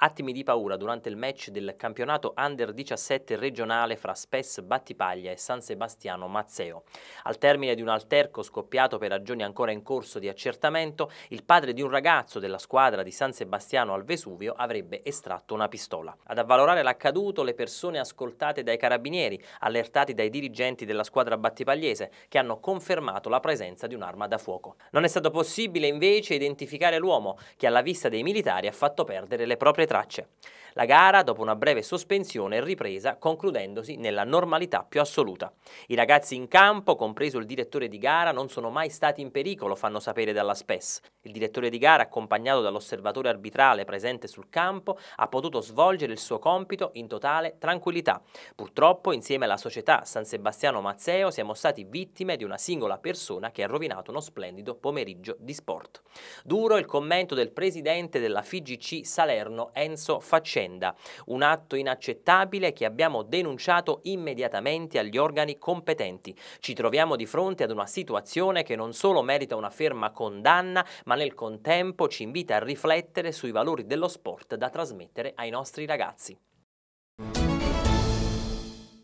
Attimi di paura durante il match del campionato Under 17 regionale fra Spes Battipaglia e San Sebastiano Mazzeo. Al termine di un alterco scoppiato per ragioni ancora in corso di accertamento, il padre di un ragazzo della squadra di San Sebastiano al Vesuvio avrebbe estratto una pistola. Ad avvalorare l'accaduto le persone ascoltate dai carabinieri, allertati dai dirigenti della squadra battipagliese, che hanno confermato la presenza di un'arma da fuoco. Non è stato possibile invece identificare l'uomo, che alla vista dei militari ha fatto perdere le proprie tracce. La gara, dopo una breve sospensione, è ripresa, concludendosi nella normalità più assoluta. I ragazzi in campo, compreso il direttore di gara, non sono mai stati in pericolo, fanno sapere dalla SPES. Il direttore di gara, accompagnato dall'osservatore arbitrale presente sul campo, ha potuto svolgere il suo compito in totale tranquillità. Purtroppo, insieme alla società San Sebastiano Mazzeo, siamo stati vittime di una singola persona che ha rovinato uno splendido pomeriggio di sport. Duro il commento del presidente della FIGC Salerno Enzo Faccenda. Un atto inaccettabile che abbiamo denunciato immediatamente agli organi competenti. Ci troviamo di fronte ad una situazione che non solo merita una ferma condanna, ma nel contempo ci invita a riflettere sui valori dello sport da trasmettere ai nostri ragazzi.